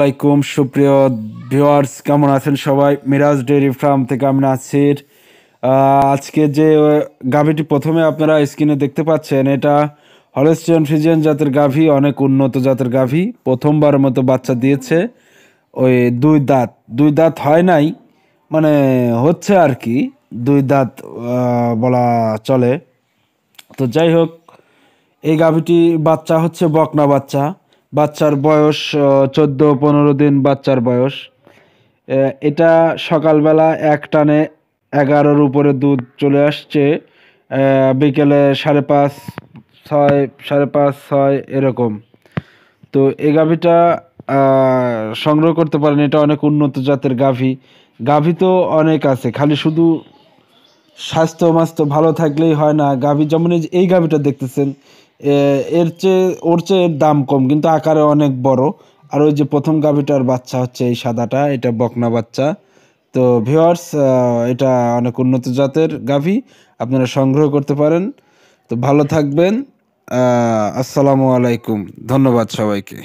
আলাইকুম সুপ্রিয় ভিওয়ার্স কেমন আছেন সবাই মিরাজ ডেয়ারি ফার্ম থেকে আমি নাসির আজকে যে গাভীটি প্রথমে আপনারা স্ক্রিনে দেখতে পাচ্ছেন এটা হলেস্টিয়ান ফ্রিজিয়ান জাতের গাভী অনেক উন্নত জাতের গাভী প্রথমবার মতো বাচ্চা দিয়েছে ওই দুই দাঁত দুই দাঁত হয় নাই মানে হচ্ছে আর কি দুই দাঁত বলা চলে তো যাই হোক এই গাভীটি বাচ্চা হচ্ছে বকনা বাচ্চা বাচ্চার বয়স চোদ্দ পনেরো দিন বাচ্চার বয়স এটা সকালবেলা এক টানে এগারোর উপরে দুধ চলে আসছে বিকেলে সাড়ে পাঁচ ছয় সাড়ে পাঁচ ছয় এরকম তো এই গাভীটা সংগ্রহ করতে পারেন এটা অনেক উন্নত জাতের গাভী গাভী তো অনেক আছে খালি শুধু স্বাস্থ্য মাস্থ ভালো থাকলেই হয় না গাভী যেমন এই গাভীটা দেখতেছেন এর চেয়ে ওর চেয়ে দাম কম কিন্তু আকারে অনেক বড় আর ওই যে প্রথম গাভিটার বাচ্চা হচ্ছে এই সাদাটা এটা বকনা বাচ্চা তো ভিওয়ার্স এটা অনেক উন্নত জাতের গাভি আপনারা সংগ্রহ করতে পারেন তো ভালো থাকবেন আসসালামু আলাইকুম ধন্যবাদ সবাইকে